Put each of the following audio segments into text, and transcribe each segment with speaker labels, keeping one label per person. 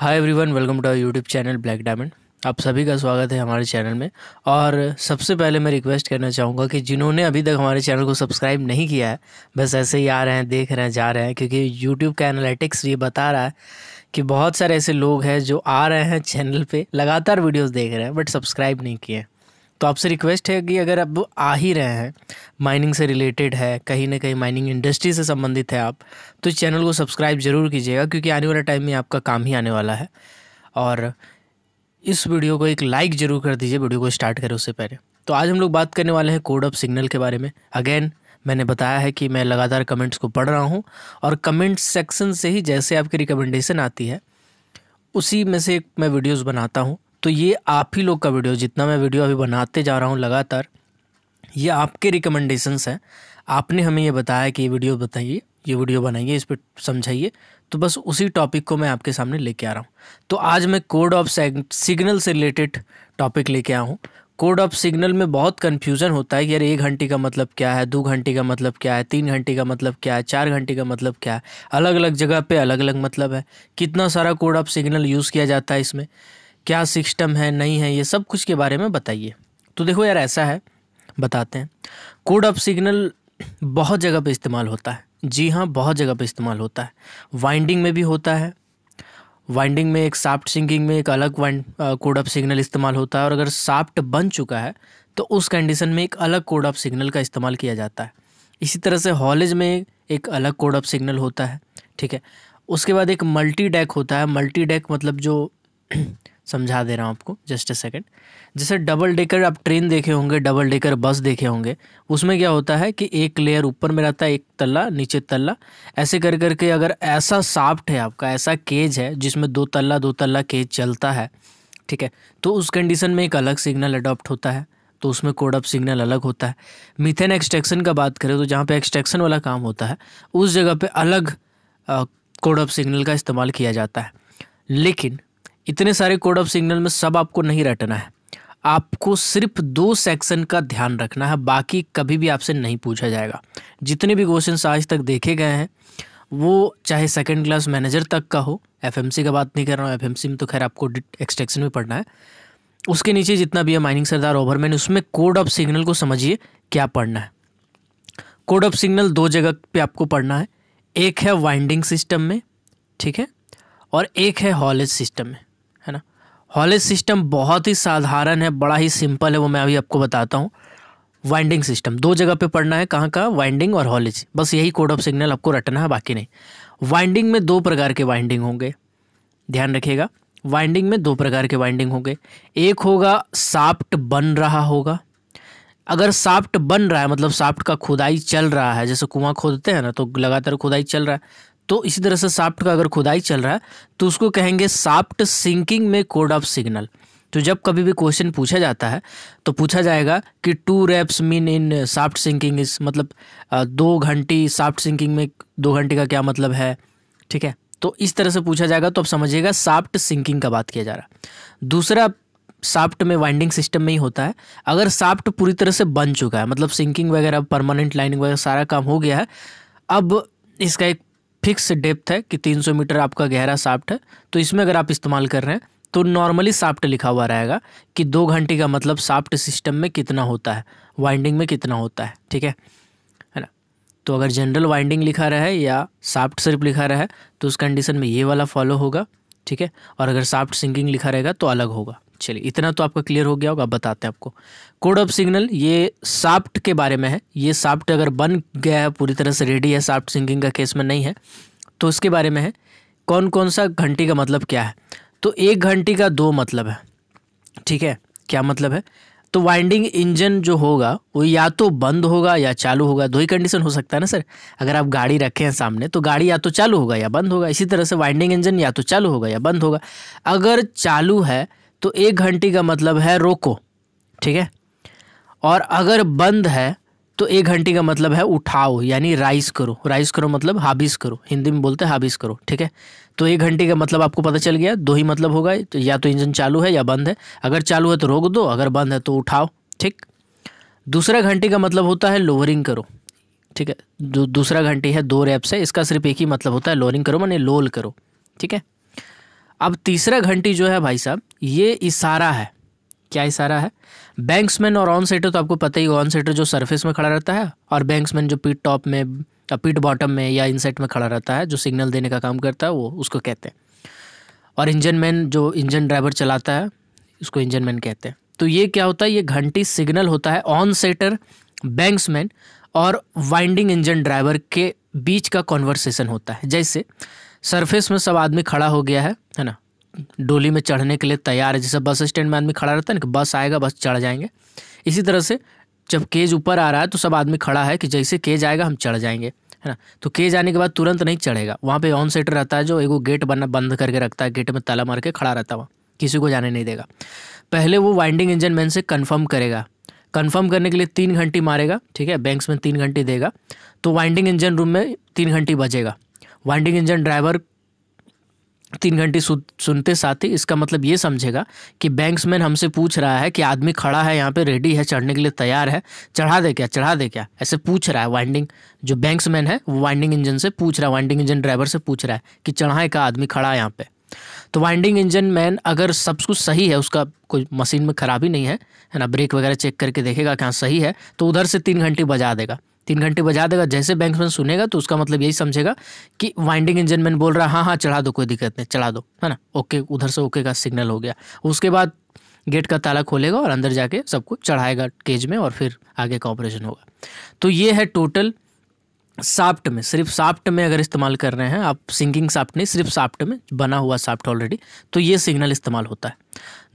Speaker 1: hi everyone welcome to our YouTube channel black diamond आप सभी का स्वागत है हमारे चैनल में और सबसे पहले मैं रिक्वेस्ट करना चाहूँगा कि जिन्होंने अभी तक हमारे चैनल को सब्सक्राइब नहीं किया है बस ऐसे ही आ रहे हैं देख रहे हैं जा रहे हैं क्योंकि यूट्यूब का एनालिटिक्स ये बता रहा है कि बहुत सारे ऐसे लोग हैं जो आ रहे हैं चैनल पर लगातार वीडियोज़ देख रहे हैं बट सब्सक्राइब नहीं किए हैं तो आपसे रिक्वेस्ट है कि अगर आप आ ही रहे हैं माइनिंग से रिलेटेड है कहीं ना कहीं माइनिंग इंडस्ट्री से संबंधित है आप तो इस चैनल को सब्सक्राइब ज़रूर कीजिएगा क्योंकि आने वाला टाइम में आपका काम ही आने वाला है और इस वीडियो को एक लाइक ज़रूर कर दीजिए वीडियो को स्टार्ट करें उससे पहले तो आज हम लोग बात करने वाले हैं कोड ऑफ सिग्नल के बारे में अगेन मैंने बताया है कि मैं लगातार कमेंट्स को पढ़ रहा हूँ और कमेंट्स सेक्शन से ही जैसे आपकी रिकमेंडेशन आती है उसी में से मैं वीडियोस बनाता हूँ तो ये आप ही लोग का वीडियो जितना मैं वीडियो अभी बनाते जा रहा हूँ लगातार ये आपके रिकमेंडेशंस हैं आपने हमें ये बताया कि ये वीडियो बताइए ये वीडियो बनाइए इस पर समझाइए तो बस उसी टॉपिक को मैं आपके सामने लेके आ रहा हूँ तो आज मैं कोड ऑफ सिग्नल से रिलेटेड टॉपिक लेके आया हूँ कोड ऑफ सिग्नल में बहुत कन्फ्यूज़न होता है कि यार एक घंटे का मतलब क्या है दो घंटे का मतलब क्या है तीन घंटे का मतलब क्या है चार घंटे का मतलब क्या है अलग अलग जगह पर अलग अलग मतलब है कितना सारा कोड ऑफ सिग्नल यूज़ किया जाता है इसमें क्या सिस्टम है नहीं है ये सब कुछ के बारे में बताइए तो देखो यार ऐसा है बताते हैं कोड ऑफ सिग्नल बहुत जगह पे इस्तेमाल होता है जी हाँ बहुत जगह पे इस्तेमाल होता है वाइंडिंग में भी होता है वाइंडिंग में एक साफ्ट सिंगिंग में एक अलग वाइंड कोड ऑफ सिग्नल इस्तेमाल होता है और अगर साफ्ट बन चुका है तो उस कंडीशन में एक अलग कोड ऑफ सिग्नल का इस्तेमाल किया जाता है इसी तरह से हॉलेज में एक अलग कोड ऑफ सिग्नल होता है ठीक है उसके बाद एक मल्टी डेक होता है मल्टी डेक मतलब जो समझा दे रहा हूँ आपको जस्ट ए सेकेंड जैसे डबल डेकर आप ट्रेन देखे होंगे डबल डेकर बस देखे होंगे उसमें क्या होता है कि एक लेयर ऊपर में रहता है एक तल्ला नीचे तल्ला ऐसे कर करके अगर ऐसा साफ्ट है आपका ऐसा केज है जिसमें दो तल्ला दो तल्ला केज चलता है ठीक है तो उस कंडीशन में एक अलग सिग्नल अडॉप्ट होता है तो उसमें कोड अप सिग्नल अलग होता है मिथेन एक्सट्रैक्शन का बात करें तो जहाँ पे एक्सट्रैक्शन वाला काम होता है उस जगह पे अलग कोड अप सिग्नल का इस्तेमाल किया जाता है लेकिन इतने सारे कोड ऑफ सिग्नल में सब आपको नहीं रटना है आपको सिर्फ दो सेक्शन का ध्यान रखना है बाकी कभी भी आपसे नहीं पूछा जाएगा जितने भी क्वेश्चन आज तक देखे गए हैं वो चाहे सेकेंड क्लास मैनेजर तक का हो एफएमसी का बात नहीं कर रहा हूँ एफएमसी में तो खैर आपको एक्सटेक्शन में पढ़ना है उसके नीचे जितना भी है माइनिंग सरदार ओवरमैन उसमें कोड ऑफ सिग्नल को समझिए क्या पढ़ना है कोड ऑफ सिग्नल दो जगह पे आपको पढ़ना है एक है वाइंडिंग सिस्टम में ठीक है और एक है हॉलेज सिस्टम में हॉलेज सिस्टम बहुत ही साधारण है बड़ा ही सिंपल है वो मैं अभी आपको बताता हूँ वाइंडिंग सिस्टम दो जगह पे पढ़ना है कहाँ का वाइंडिंग और हॉलेज बस यही कोड ऑफ सिग्नल आपको रटना है बाकी नहीं वाइंडिंग में दो प्रकार के वाइंडिंग होंगे ध्यान रखिएगा वाइंडिंग में दो प्रकार के वाइंडिंग होंगे एक होगा साफ्ट बन रहा होगा अगर साफ्ट बन रहा है मतलब साफ्ट का खुदाई चल रहा है जैसे कुआं खोदते हैं ना तो लगातार खुदाई चल रहा है तो इसी तरह से साफ्ट का अगर खुदाई चल रहा है तो उसको कहेंगे साफ्ट सिंकिंग में कोड ऑफ सिग्नल तो जब कभी भी क्वेश्चन पूछा जाता है तो पूछा जाएगा कि two raps mean in shaft sinking इस मतलब दो घंटी साफ्ट सिंकिंग में दो घंटे का क्या मतलब है ठीक है तो इस तरह से पूछा जाएगा तो आप समझिएगा साफ्ट सिंकिंग का बात किया जा रहा है दूसरा साफ्ट में वाइंडिंग सिस्टम में ही होता है अगर साफ्ट पूरी तरह से बन चुका है मतलब सिंकिंग वगैरह परमानेंट लाइनिंग वगैरह सारा काम हो गया है अब इसका एक फिक्स डेप्थ है कि 300 मीटर आपका गहरा साफ्ट है तो इसमें अगर आप इस्तेमाल कर रहे हैं तो नॉर्मली साफ्ट लिखा हुआ रहेगा कि दो घंटे का मतलब साफ्ट सिस्टम में कितना होता है वाइंडिंग में कितना होता है ठीक है है ना तो अगर जनरल वाइंडिंग लिखा रहे या साफ्ट सिर्फ लिखा रहे तो उस कंडीशन में ये वाला फॉलो होगा ठीक है और अगर साफ्ट सिंकिंग लिखा रहेगा तो अलग होगा चलिए इतना तो आपका क्लियर हो गया होगा बताते हैं आपको कोड ऑफ सिग्नल ये साफ्ट के बारे में है ये साफ्ट अगर बन गया है पूरी तरह से रेडी है साफ्ट सिंगिंग का केस में नहीं है तो उसके बारे में है कौन कौन सा घंटी का मतलब क्या है तो एक घंटी का दो मतलब है ठीक है क्या मतलब है तो वाइंडिंग इंजन जो होगा वो या तो बंद होगा या चालू होगा दो ही कंडीशन हो सकता है ना सर अगर आप गाड़ी रखे हैं सामने तो गाड़ी या तो चालू होगा या बंद होगा इसी तरह से वाइंडिंग इंजन या तो चालू होगा या बंद होगा अगर चालू है तो एक घंटी का मतलब है रोको ठीक है और अगर बंद है तो एक घंटी का मतलब है उठाओ यानी राइस करो राइस करो मतलब हाबिस करो हिंदी में बोलते हैं हाबिस करो ठीक है तो एक घंटे का मतलब आपको पता चल गया दो ही मतलब होगा तो या तो इंजन चालू है या बंद है अगर चालू है तो रोक दो अगर बंद है तो उठाओ ठीक दूसरा घंटे का मतलब होता है लोअरिंग करो ठीक है दूसरा घंटी है दो रैप्स है इसका सिर्फ एक ही मतलब होता है लोअरिंग करो मैंने लोल करो ठीक है अब तीसरा घंटी जो है भाई साहब ये इशारा है क्या इशारा है बैंक्समैन और ऑन सेटर तो आपको पता ही ऑन सेटर जो सरफेस में खड़ा रहता है और बैंक्समैन जो पीट टॉप में पीट बॉटम में या इनसेट में खड़ा रहता है जो सिग्नल देने का काम करता है वो उसको कहते हैं और इंजन मैन जो इंजन ड्राइवर चलाता है उसको इंजन मैन कहते हैं तो ये क्या होता है ये घंटी सिग्नल होता है ऑन सेटर बैंक्समैन और वाइंडिंग इंजन ड्राइवर के बीच का कॉन्वर्सेशन होता है जैसे सरफेस में सब आदमी खड़ा हो गया है है ना डोली में चढ़ने के लिए तैयार है जैसे बस स्टैंड में आदमी खड़ा रहता है ना कि बस आएगा बस चढ़ जाएंगे इसी तरह से जब केज ऊपर आ रहा है तो सब आदमी खड़ा है कि जैसे केज आएगा हम चढ़ जाएंगे है ना तो केज आने के बाद तुरंत नहीं चढ़ेगा वहाँ पे ऑन सेटर रहता है जो एगो गेट बना बंद करके रखता है गेट में ताला मार के खड़ा रहता है वहाँ किसी को जाने नहीं देगा पहले वो वाइंडिंग इंजन मैन से कन्फर्म करेगा कन्फर्म करने के लिए तीन घंटी मारेगा ठीक है बैंक्स में तीन घंटी देगा तो वाइंडिंग इंजन रूम में तीन घंटी बजेगा वाइंडिंग इंजन ड्राइवर तीन घंटे सुनते साथ ही इसका मतलब ये समझेगा कि बैंक्समैन हमसे पूछ रहा है कि आदमी खड़ा है यहाँ पे रेडी है चढ़ने के लिए तैयार है चढ़ा दे क्या चढ़ा दे क्या ऐसे पूछ रहा है वाइंडिंग जो बैंक्समैन है वो वाइंडिंग इंजन से पूछ रहा है वाइंडिंग इंजन ड्राइवर से पूछ रहा है कि चढ़ाए का आदमी खड़ा है यहाँ पर तो वाइंडिंग इंजन मैन अगर सब कुछ सही है उसका कोई मशीन में खराबी नहीं है है ना ब्रेक वगैरह चेक करके देखेगा कि हाँ सही है तो उधर से तीन घंटे बजा देगा तीन घंटे बजा देगा जैसे बैंक्समैन सुनेगा तो उसका मतलब यही समझेगा कि वाइंडिंग इंजन मैन बोल रहा है हाँ हाँ चढ़ा दो कोई दिक्कत नहीं चढ़ा दो है ना ओके उधर से ओके का सिग्नल हो गया उसके बाद गेट का ताला खोलेगा और अंदर जाके सबको चढ़ाएगा केज में और फिर आगे का ऑपरेशन होगा तो ये है टोटल साफ्ट में सिर्फ साफ्ट में अगर इस्तेमाल कर रहे हैं आप सिंगिंग साफ्ट नहीं सिर्फ साफ्ट में बना हुआ साफ्ट ऑलरेडी तो ये सिग्नल इस्तेमाल होता है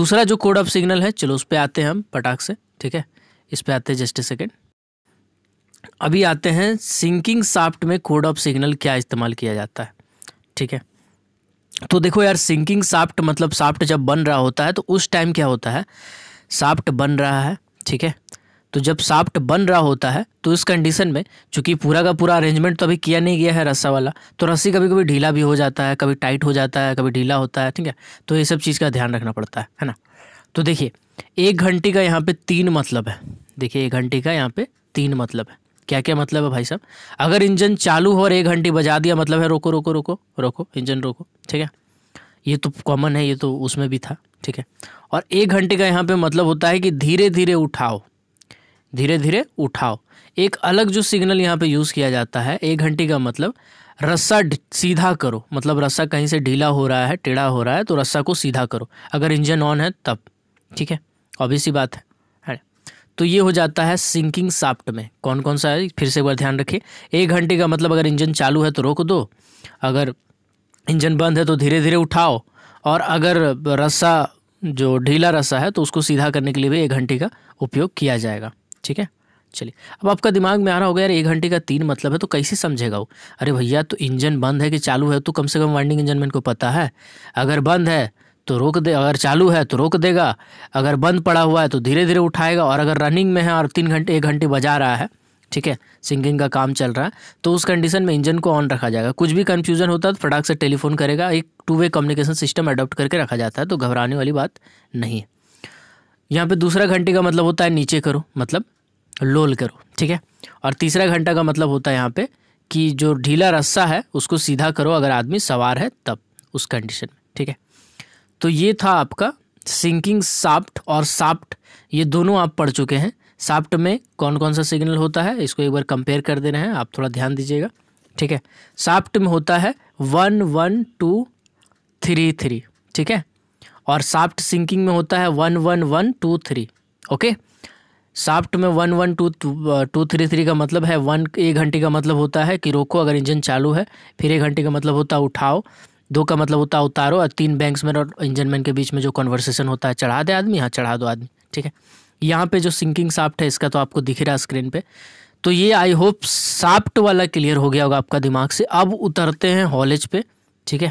Speaker 1: दूसरा जो कोड ऑफ सिग्नल है चलो उस पर आते हैं हम पटाख से ठीक है इस पर आते हैं जस्ट ए सेकेंड अभी आते हैं सिंकिंग साफ्ट में कोड ऑफ सिग्नल क्या इस्तेमाल किया जाता है ठीक है तो देखो यार सिंकिंग साफ्ट मतलब साफ्ट जब बन रहा होता है तो उस टाइम क्या होता है साफ्ट बन रहा है ठीक है तो जब साफ्ट बन रहा होता है तो इस कंडीशन में चूंकि पूरा का पूरा अरेंजमेंट तो अभी किया नहीं गया है रस्सा वाला तो रस्सी कभी कभी ढीला भी हो जाता है कभी टाइट हो जाता है कभी ढीला होता है ठीक है तो ये सब चीज़ का ध्यान रखना पड़ता है है ना तो देखिए एक घंटे का यहाँ पे तीन मतलब है देखिए एक घंटे का यहाँ पे तीन मतलब है क्या क्या मतलब है भाई साहब अगर इंजन चालू हो और एक घंटी बजा दिया मतलब है रोको रोको रोको रोको इंजन रोको ठीक है ये तो कॉमन है ये तो उसमें भी था ठीक है और एक घंटे का यहाँ पे मतलब होता है कि धीरे धीरे उठाओ धीरे धीरे उठाओ एक अलग जो सिग्नल यहाँ पे यूज़ किया जाता है एक घंटे का मतलब रस्सा सीधा करो मतलब रस्सा कहीं से ढीला हो रहा है टेढ़ा हो रहा है तो रस्सा को सीधा करो अगर इंजन ऑन है तब ठीक है ऑब्वियस ही बात है तो ये हो जाता है सिंकिंग साफ्ट में कौन कौन सा है फिर से एक बार ध्यान रखिए एक घंटे का मतलब अगर इंजन चालू है तो रोक दो अगर इंजन बंद है तो धीरे धीरे उठाओ और अगर रस्सा जो ढीला रस्सा है तो उसको सीधा करने के लिए भी एक घंटे का उपयोग किया जाएगा ठीक है चलिए अब आपका दिमाग में आ रहा होगा यार एक घंटे का तीन मतलब है तो कैसे समझेगा वो अरे भैया तो इंजन बंद है कि चालू है तो कम से कम वाइंडिंग इंजन में इनको पता है अगर बंद है तो रोक दे अगर चालू है तो रोक देगा अगर बंद पड़ा हुआ है तो धीरे धीरे उठाएगा और अगर रनिंग में है और तीन घंटे एक घंटे बजा रहा है ठीक है सिंगिंग का काम चल रहा है तो उस कंडीशन में इंजन को ऑन रखा जाएगा कुछ भी कन्फ्यूजन होता है तो फटाक से टेलीफोन करेगा एक two way communication system adopt करके रखा जाता है तो घबराने वाली बात नहीं है यहाँ पर दूसरा घंटे का मतलब होता है नीचे करो मतलब लोल करो ठीक है और तीसरा घंटा का मतलब होता है यहाँ पर कि जो ढीला रस्सा है उसको सीधा करो अगर आदमी सवार है तब उस कंडीशन में ठीक है तो ये था आपका सिंकिंग साफ्ट और साफ्ट ये दोनों आप पढ़ चुके हैं साफ्ट में कौन कौन सा सिग्नल होता है इसको एक बार कंपेयर कर दे रहे हैं आप थोड़ा ध्यान दीजिएगा ठीक है साफ्ट में होता है one one two three three ठीक है और साफ्ट सिंकिंग में होता है one one one two three okay shaft में one one two two three three का मतलब है वन एक घंटे का मतलब होता है कि रोको अगर इंजन चालू है फिर एक घंटे का मतलब होता है उठाओ दो का मतलब होता है उतारो और तीन बैंक्समैन और इंजनमैन के बीच में जो कन्वर्सेशन होता है चढ़ा दे आदमी हाँ चढ़ा दो आदमी ठीक है यहाँ पे जो सिंकिंग साफ्ट है इसका तो आपको दिख रहा है स्क्रीन पे तो ये आई होप साफ्ट वाला क्लियर हो गया होगा आपका दिमाग से अब उतरते हैं हॉलेज पे ठीक है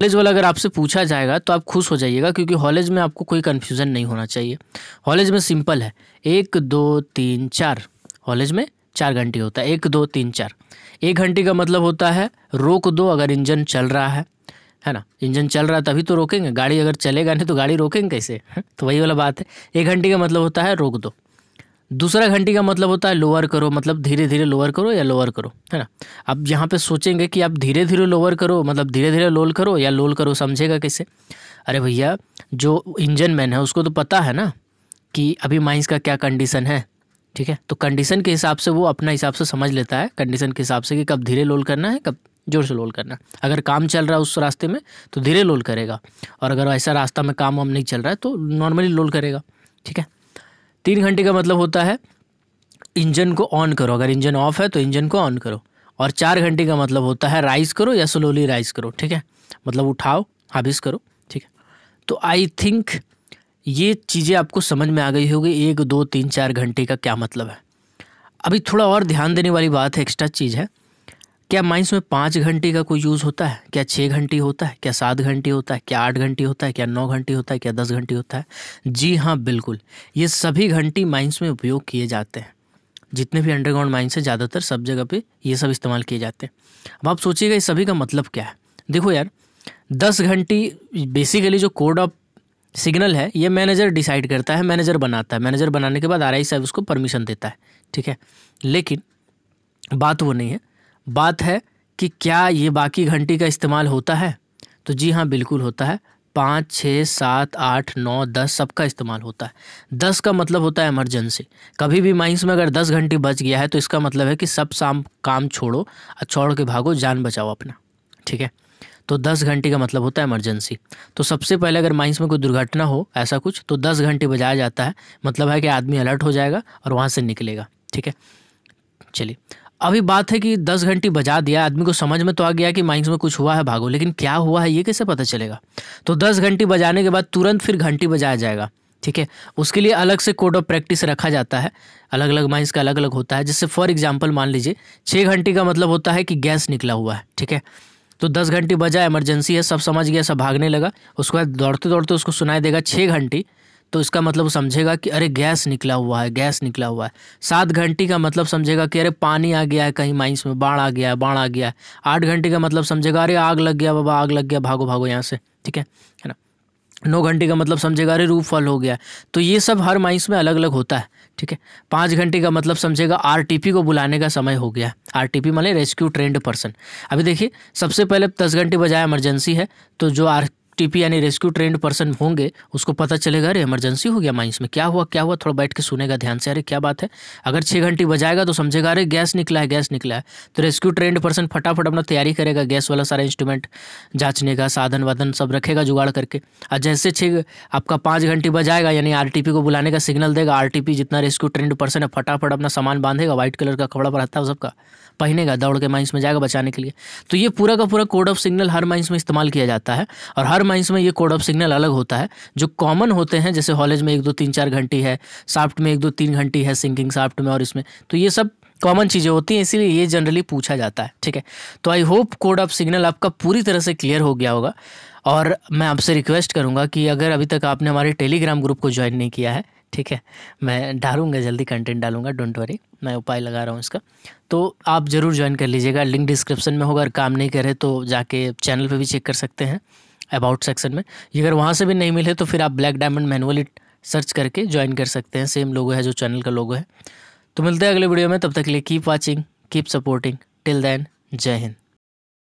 Speaker 1: हॉलेज वाला अगर आपसे पूछा जाएगा तो आप खुश हो जाइएगा क्योंकि हॉलेज में आपको कोई कन्फ्यूज़न नहीं होना चाहिए हॉलेज में सिंपल है एक दो तीन चार हॉलेज में चार घंटे होता है एक दो तीन चार एक घंटे का मतलब होता है रोक दो अगर इंजन चल रहा है है ना इंजन चल रहा है तभी तो रोकेंगे गाड़ी अगर चलेगा नहीं तो गाड़ी रोकेंगे कैसे तो वही वाला बात है एक घंटे का मतलब होता है रोक दो दूसरा घंटी का मतलब होता है लोअर करो मतलब धीरे धीरे लोअर करो या लोअर करो है ना अब यहाँ पे सोचेंगे कि आप धीरे धीरे लोअर करो मतलब धीरे धीरे लोल करो या लोल करो समझेगा कैसे अरे भैया जो इंजन मैन है उसको तो पता है ना कि अभी माइंस का क्या कंडीशन है ठीक है तो कंडीशन के हिसाब से वो अपना हिसाब से समझ लेता है कंडीशन के हिसाब से कि कब धीरे लोल करना है कब जोर से लोल करना अगर काम चल रहा है उस रास्ते में तो धीरे लोल करेगा और अगर ऐसा रास्ता में काम वाम नहीं चल रहा है तो नॉर्मली लोल करेगा ठीक है तीन घंटे का मतलब होता है इंजन को ऑन करो अगर इंजन ऑफ है तो इंजन को ऑन करो और चार घंटे का मतलब होता है राइस करो या स्लोली राइस करो ठीक है मतलब उठाओ हाबिस करो ठीक है तो आई थिंक ये चीज़ें आपको समझ में आ गई होगी एक दो तीन चार घंटे का क्या मतलब है अभी थोड़ा और ध्यान देने वाली बात है एक्स्ट्रा चीज़ है क्या माइंस में पाँच घंटे का कोई यूज़ होता है क्या छः घंटे होता है क्या सात घंटे होता है क्या आठ घंटे होता है क्या नौ घंटे होता है क्या दस घंटे होता है जी हाँ बिल्कुल ये सभी घंटे माइंस में उपयोग किए जाते हैं जितने भी अंडरग्राउंड माइंस हैं ज़्यादातर सब जगह पे ये सब इस्तेमाल किए जाते हैं अब आप सोचिएगा इस सभी का मतलब क्या है देखो यार दस घंटे बेसिकली जो कोड ऑफ सिग्नल है ये मैनेजर डिसाइड करता है मैनेजर बनाता है मैनेजर बनाने के बाद आर साहब उसको परमिशन देता है ठीक है लेकिन बात वो नहीं है बात है कि क्या ये बाकी घंटी का इस्तेमाल होता है तो जी हाँ बिल्कुल होता है पाँच छः सात आठ नौ दस सबका इस्तेमाल होता है दस का मतलब होता है इमरजेंसी कभी भी माइंस में अगर दस घंटे बच गया है तो इसका मतलब है कि सब शाम काम छोड़ो और छोड़ के भागो जान बचाओ अपना ठीक है तो दस घंटे का मतलब होता है इमरजेंसी तो सबसे पहले अगर माइंस में कोई दुर्घटना हो ऐसा कुछ तो दस घंटे बजाया जाता है मतलब है कि आदमी अलर्ट हो जाएगा और वहाँ से निकलेगा ठीक है चलिए अभी बात है कि दस घंटी बजा दिया आदमी को समझ में तो आ गया कि माइंस में कुछ हुआ है भागो लेकिन क्या हुआ है ये कैसे पता चलेगा तो दस घंटी बजाने के बाद तुरंत फिर घंटी बजाया जाएगा ठीक है उसके लिए अलग से कोड ऑफ प्रैक्टिस रखा जाता है अलग अलग माइंस का अलग अलग होता है जैसे फॉर एग्जाम्पल मान लीजिए छः घंटे का मतलब होता है कि गैस निकला हुआ है ठीक है तो दस घंटे बजा इमरजेंसी है सब समझ गया सब भागने लगा उसके बाद दौड़ते दौड़ते उसको सुनाई देगा छः घंटी तो इसका मतलब समझेगा कि अरे गैस निकला हुआ है गैस निकला हुआ है सात घंटे का मतलब समझेगा कि अरे पानी आ गया है कहीं माइंस में बाढ़ आ गया है बाढ़ आ गया है आठ घंटे का मतलब समझेगा अरे आग लग गया बाबा आग लग गया भागो भागो यहाँ से ठीक है है ना नौ घंटे का मतलब समझेगा अरे रूप फल हो गया तो ये सब हर माइंस में अलग अलग होता है ठीक है पाँच घंटे का मतलब समझेगा आर को बुलाने का समय हो गया आरटीपी माने रेस्क्यू ट्रेंड पर्सन अभी देखिए सबसे पहले दस घंटे बजाय इमरजेंसी है तो जो आर टीपी यानी रेस्क्यू ट्रेंड पर्सन होंगे उसको पता चलेगा अरे इमरजेंसी हो गया माइंस में क्या हुआ क्या हुआ थोड़ा बैठ के सुनेगा ध्यान से अरे क्या बात है अगर छः घंटी बजाएगा तो समझेगा अरे गैस निकला है गैस निकला है तो रेस्क्यू ट्रेंड पर्सन फटाफट अपना तैयारी करेगा गैस वाला सारा इंस्ट्रूमेंट जाँचने का साधन वाधन सब रखेगा जुगाड़ करके और जैसे छः आपका पाँच घंटी बजाएगा यानी आर को बुलाने का सिग्नल देगा आर जितना रेस्क्यू ट्रेंड पर्सन है फटाफट अपना सामान बांधेगा व्हाइट कलर का कपड़ा पड़ता है सबका पहनेगा दौड़ के माइंस में जाएगा बचाने के लिए तो ये पूरा का पूरा कोड ऑफ सिग्नल हर माइंस में इस्तेमाल किया जाता है और हर माइंस में ये कोड ऑफ सिग्नल अलग होता है जो कॉमन होते हैं जैसे हॉलेज में एक दो तीन चार घंटी है साफ्ट में एक दो तीन घंटी है सिंकिंग साफ्ट में और इसमें तो ये सब कॉमन चीज़ें होती हैं इसीलिए ये जनरली पूछा जाता है ठीक है तो I hope code of signal आपका पूरी तरह से क्लियर हो गया होगा और मैं आपसे रिक्वेस्ट करूँगा कि अगर अभी तक आपने हमारे टेलीग्राम ग्रुप को ज्वाइन नहीं किया है ठीक है मैं डालूंगा जल्दी कंटेंट डालूंगा डोंट वरी मैं उपाय लगा रहा हूँ इसका तो आप ज़रूर ज्वाइन कर लीजिएगा लिंक डिस्क्रिप्शन में होगा अगर काम नहीं करे तो जाके चैनल पे भी चेक कर सकते हैं अबाउट सेक्शन में ये अगर वहाँ से भी नहीं मिले तो फिर आप ब्लैक डायमंड मैनुअली सर्च करके ज्वाइन कर सकते हैं सेम लोगो है जो चैनल का लोगो है तो मिलते हैं अगले वीडियो में तब तक के लिए keep watching keep supporting till then जय हिंद